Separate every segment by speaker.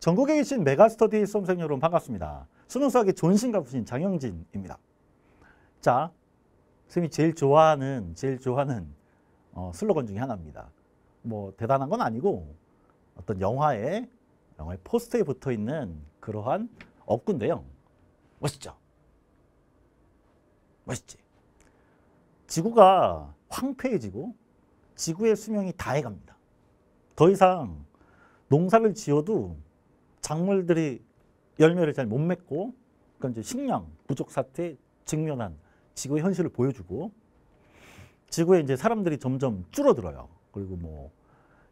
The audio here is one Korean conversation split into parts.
Speaker 1: 전국에 계신 메가스터디 수험생 여러분 반갑습니다. 수능수학의 존심 가부신 장영진입니다. 자, 선생님이 제일 좋아하는, 제일 좋아하는 어, 슬로건 중에 하나입니다. 뭐 대단한 건 아니고 어떤 영화에, 영화의 포스터에 붙어있는 그러한 업군데요. 멋있죠? 멋있지? 지구가 황폐해지고 지구의 수명이 다해갑니다. 더 이상 농사를 지어도 작물들이 열매를 잘 못 맺고 그러니까 이제 식량 부족 사태에 직면한 지구의 현실을 보여주고 지구에 이제 사람들이 점점 줄어들어요. 그리고 뭐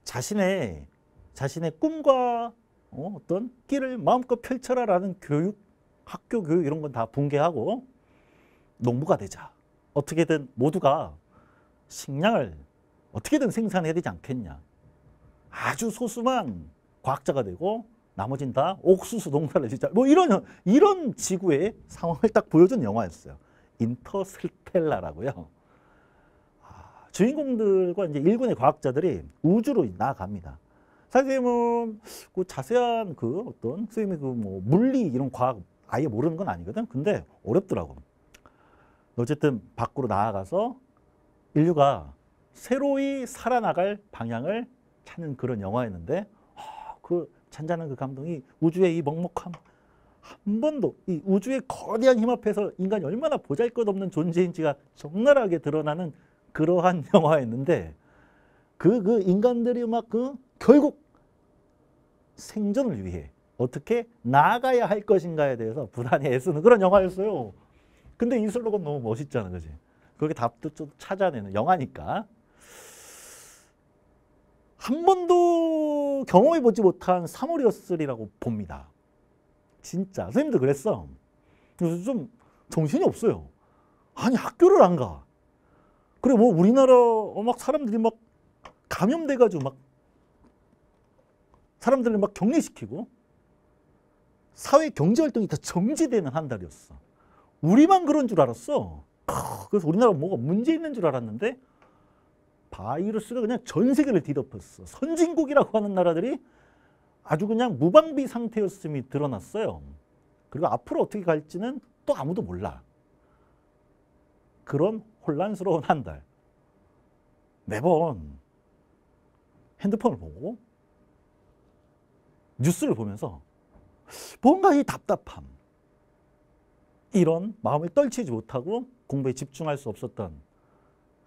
Speaker 1: 자신의 자신의 꿈과 어, 떤 끼를 마음껏 펼쳐라라는 교육, 학교 교육 이런 건 다 붕괴하고 농부가 되자. 어떻게든 모두가 식량을 어떻게든 생산해야 되지 않겠냐. 아주 소수만 과학자가 되고 나머진 다 옥수수 농사를 짓자. 뭐 이런 이런 지구의 상황을 딱 보여준 영화였어요. 인터스텔라라고요. 아, 주인공들과 이제 일군의 과학자들이 우주로 나아갑니다. 사실 뭐 그 자세한 그 어떤 선생님이 그뭐 물리 이런 과학 아예 모르는 건 아니거든. 근데 어렵더라고. 어쨌든 밖으로 나아가서 인류가 새로이 살아나갈 방향을 찾는 그런 영화였는데 아, 그 잔잔한 그 감동이 우주의 이 먹먹함 한 번도 이 우주의 거대한 힘 앞에서 인간이 얼마나 보잘것없는 존재인지가 적나라하게 드러나는 그러한 영화였는데 그, 그 인간들이 막 그 결국 생존을 위해 어떻게 나아가야 할 것인가에 대해서 불안히 애쓰는 그런 영화였어요. 근데 이 슬로건 너무 멋있잖아, 그지? 그렇게 답도 좀 찾아내는 영화니까. 한 번도 경험해 보지 못한 3월이었으리라고 봅니다. 진짜 선생님도 그랬어. 그래서 좀 정신이 없어요. 아니 학교를 안 가. 그래 뭐 우리나라 막 사람들이 막 감염돼가지고 막 사람들을 막 격리시키고 사회 경제 활동이 다 정지되는 한 달이었어. 우리만 그런 줄 알았어. 그래서 우리나라 뭐가 문제 있는 줄 알았는데 바이러스가 그냥 전 세계를 뒤덮었어. 선진국이라고 하는 나라들이 아주 그냥 무방비 상태였음이 드러났어요. 그리고 앞으로 어떻게 갈지는 또 아무도 몰라. 그런 혼란스러운 한 달. 매번 핸드폰을 보고 뉴스를 보면서 뭔가 이 답답함, 이런 마음을 떨치지 못하고 공부에 집중할 수 없었던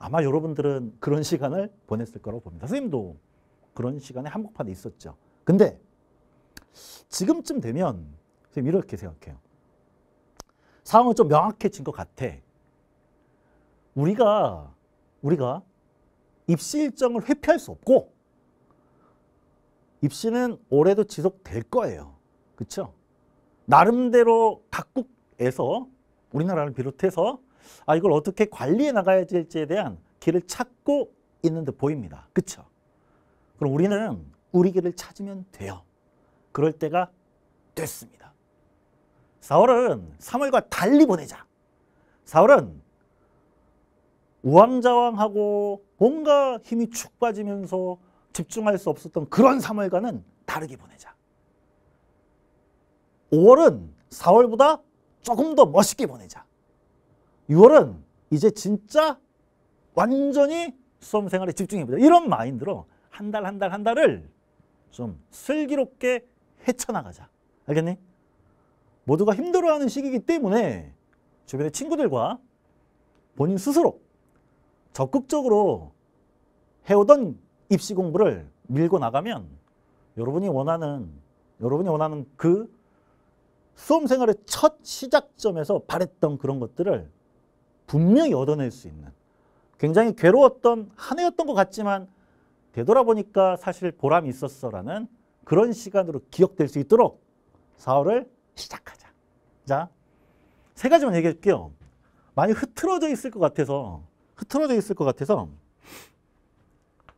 Speaker 1: 아마 여러분들은 그런 시간을 보냈을 거라고 봅니다. 선생님도 그런 시간에 한복판에 있었죠. 근데 지금쯤 되면 선생님 이렇게 생각해요. 상황은 좀 명확해진 것 같아. 우리가 우리가 입시 일정을 회피할 수 없고 입시는 올해도 지속될 거예요. 그렇죠? 나름대로 각국에서 우리나라를 비롯해서 아 이걸 어떻게 관리해 나가야 될지에 대한 길을 찾고 있는 듯 보입니다. 그렇죠? 그럼 우리는 우리 길을 찾으면 돼요. 그럴 때가 됐습니다. 사월은 3월과 달리 보내자. 사월은 우왕좌왕하고 뭔가 힘이 축 빠지면서 집중할 수 없었던 그런 3월과는 다르게 보내자. 5월은 4월보다 조금 더 멋있게 보내자. 6월은 이제 진짜 완전히 수험 생활에 집중해보자. 이런 마인드로 한 달, 한 달, 한 달을 좀 슬기롭게 헤쳐나가자. 알겠니? 모두가 힘들어하는 시기이기 때문에 주변의 친구들과 본인 스스로 적극적으로 해오던 입시 공부를 밀고 나가면 여러분이 원하는 여러분이 원하는 그 수험생활의 첫 시작점에서 바랬던 그런 것들을 분명히 얻어낼 수 있는 굉장히 괴로웠던 한 해였던 것 같지만 되돌아보니까 사실 보람이 있었어라는 그런 시간으로 기억될 수 있도록 사월을 시작하자. 자, 세 가지만 얘기할게요 많이 흐트러져 있을 것 같아서 흐트러져 있을 것 같아서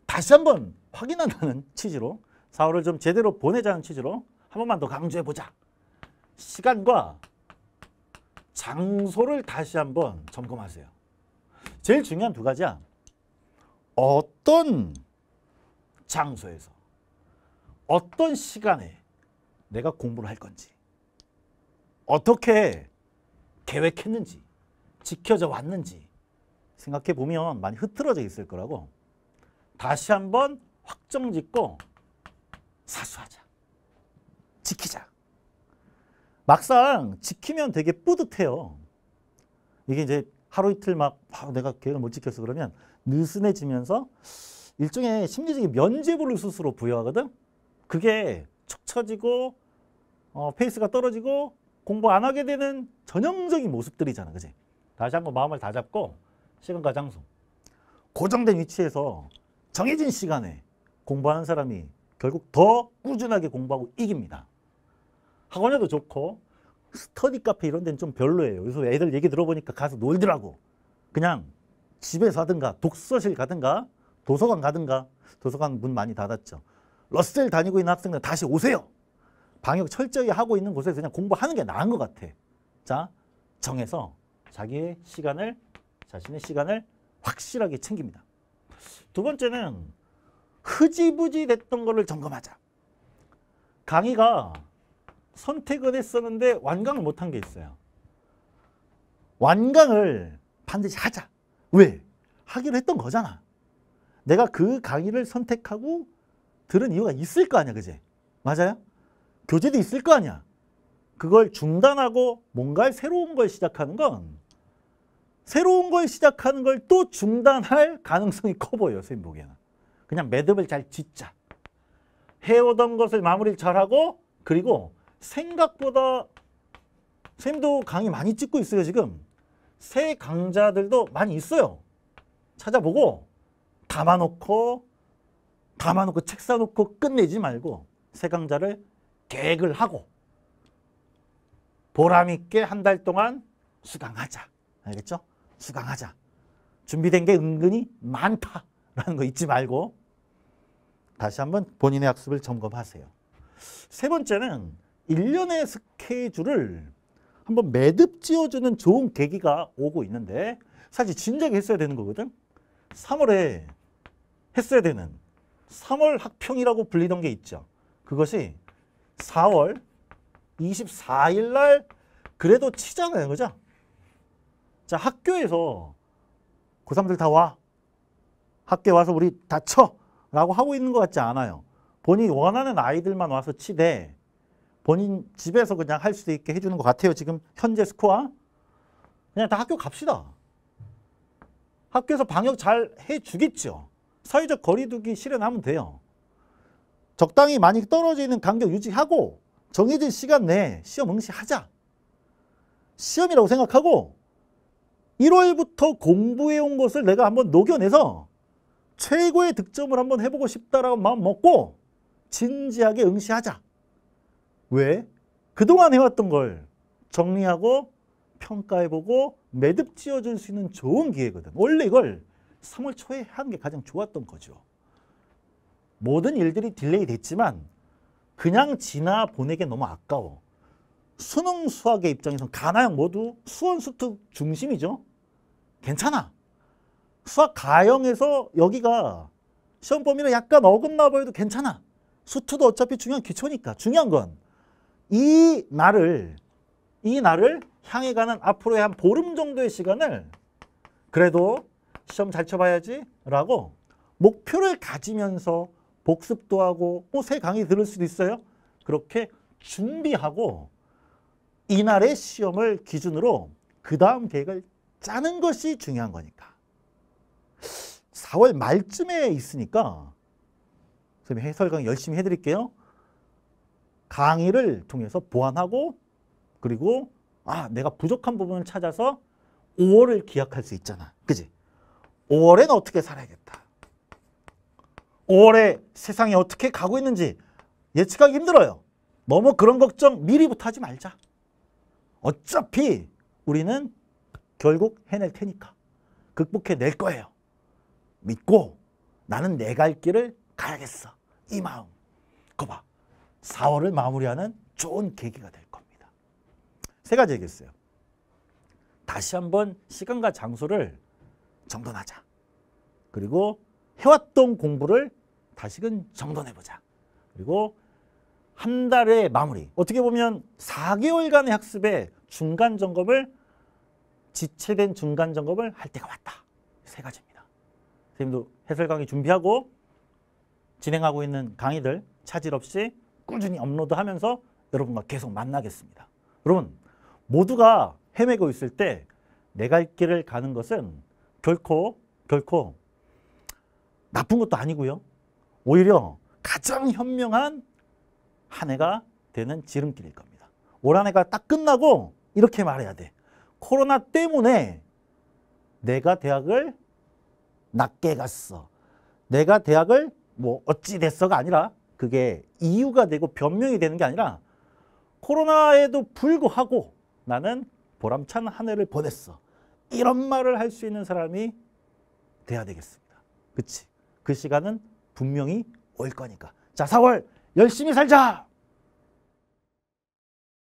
Speaker 1: 다시 한번 확인한다는 취지로 사월을좀 제대로 보내자는 취지로 한 번만 더 강조해 보자. 시간과 장소를 다시 한번 점검하세요. 제일 중요한 두 가지야. 어떤 장소에서 어떤 시간에 내가 공부를 할 건지 어떻게 계획했는지 지켜져 왔는지 생각해 보면 많이 흐트러져 있을 거라고 다시 한번 확정짓고 사수하자. 지키자. 막상 지키면 되게 뿌듯해요. 이게 이제 하루 이틀 막 아, 내가 계획을 못 지켜서 그러면 느슨해지면서 일종의 심리적인 면죄부를 스스로 부여하거든. 그게 척 처지고 어, 페이스가 떨어지고 공부 안 하게 되는 전형적인 모습들이잖아. 그지? 다시 한번 마음을 다잡고 시간과 장소. 고정된 위치에서 정해진 시간에 공부하는 사람이 결국 더 꾸준하게 공부하고 이깁니다. 학원에도 좋고 스터디 카페 이런 데는 좀 별로예요. 그래서 애들 얘기 들어보니까 가서 놀더라고. 그냥 집에서 하든가 독서실 가든가 도서관 가든가 도서관 문 많이 닫았죠. 러셀 다니고 있는 학생들 다시 오세요. 방역 철저히 하고 있는 곳에서 그냥 공부하는 게 나은 것 같아. 자, 정해서 자기의 시간을 자신의 시간을 확실하게 챙깁니다. 두 번째는 흐지부지 됐던 거를 점검하자. 강의가 선택을 했었는데 완강을 못한 게 있어요. 완강을 반드시 하자. 왜? 하기로 했던 거잖아. 내가 그 강의를 선택하고 들은 이유가 있을 거 아니야, 그제? 맞아요? 교재도 있을 거 아니야. 그걸 중단하고 뭔가 새로운 걸 시작하는 건 새로운 걸 시작하는 걸 또 중단할 가능성이 커 보여요, 선생님 보기에는. 그냥 매듭을 잘 짓자. 해오던 것을 마무리를 잘하고 그리고 생각보다 쌤도 강의 많이 찍고 있어요 지금 새 강자들도 많이 있어요 찾아보고 담아놓고 담아놓고 책 사놓고 끝내지 말고 새 강자를 계획을 하고 보람있게 한 달 동안 수강하자 알겠죠? 수강하자 준비된 게 은근히 많다라는 거 잊지 말고 다시 한번 본인의 학습을 점검하세요 세 번째는 일련의 스케줄을 한번 매듭 지어주는 좋은 계기가 오고 있는데 사실 진작에 했어야 되는 거거든. 3월에 했어야 되는 3월 학평이라고 불리던 게 있죠. 그것이 4월 24일 날 그래도 치잖아요. 그죠? 자, 학교에서 고3들 다 와. 학교에 와서 우리 다 쳐. 라고 하고 있는 것 같지 않아요. 본인이 원하는 아이들만 와서 치대 본인 집에서 그냥 할수도 있게 해주는 것 같아요. 지금 현재 스코어. 그냥 다 학교 갑시다. 학교에서 방역 잘 해주겠죠. 사회적 거리 두기 실현하면 돼요. 적당히 많이 떨어지는 간격 유지하고 정해진 시간 내에 시험 응시하자. 시험이라고 생각하고 1월부터 공부해온 것을 내가 한번 녹여내서 최고의 득점을 한번 해보고 싶다라고 마음 먹고 진지하게 응시하자. 왜? 그동안 해왔던 걸 정리하고 평가해보고 매듭 지어줄 수 있는 좋은 기회거든. 원래 이걸 3월 초에 한 게 가장 좋았던 거죠. 모든 일들이 딜레이 됐지만 그냥 지나 보내기 너무 아까워. 수능 수학의 입장에선 가나형 모두 수원 수특 중심이죠. 괜찮아. 수학 가형에서 여기가 시험 범위를 약간 어긋나 보여도 괜찮아. 수투도 어차피 중요한 기초니까. 중요한 건이 날을 이 날을 향해 가는 앞으로의 한 보름 정도의 시간을 그래도 시험 잘 쳐봐야지 라고 목표를 가지면서 복습도 하고 뭐새 강의 들을 수도 있어요. 그렇게 준비하고 이날의 시험을 기준으로 그 다음 계획을 짜는 것이 중요한 거니까. 4월 말쯤에 있으니까 선생님 해설 강의 열심히 해드릴게요. 강의를 통해서 보완하고 그리고 아 내가 부족한 부분을 찾아서 5월을 기약할 수 있잖아. 그지? 5월엔 어떻게 살아야겠다. 5월에 세상이 어떻게 가고 있는지 예측하기 힘들어요. 너무 그런 걱정 미리부터 하지 말자. 어차피 우리는 결국 해낼 테니까 극복해낼 거예요. 믿고 나는 내 갈 길을 가야겠어. 이 마음. 거봐. 4월을 마무리하는 좋은 계기가 될 겁니다. 세 가지 얘기했어요. 다시 한번 시간과 장소를 정돈하자. 그리고 해왔던 공부를 다시금 정돈해보자. 그리고 한 달의 마무리. 어떻게 보면 4개월간의 학습에 중간 점검을 지체된 중간 점검을 할 때가 왔다. 세 가지입니다. 선생님도 해설 강의 준비하고 진행하고 있는 강의들 차질 없이 꾸준히 업로드하면서 여러분과 계속 만나겠습니다. 여러분 모두가 헤매고 있을 때 내가 갈 길을 가는 것은 결코 결코 나쁜 것도 아니고요. 오히려 가장 현명한 한 해가 되는 지름길일 겁니다. 올 한 해가 딱 끝나고 이렇게 말해야 돼. 코로나 때문에 내가 대학을 낮게 갔어. 내가 대학을 뭐 어찌 됐어가 아니라 그게 이유가 되고 변명이 되는 게 아니라 코로나에도 불구하고 나는 보람찬 한 해를 보냈어. 이런 말을 할 수 있는 사람이 돼야 되겠습니다. 그치? 그 시간은 분명히 올 거니까. 자, 4월 열심히 살자!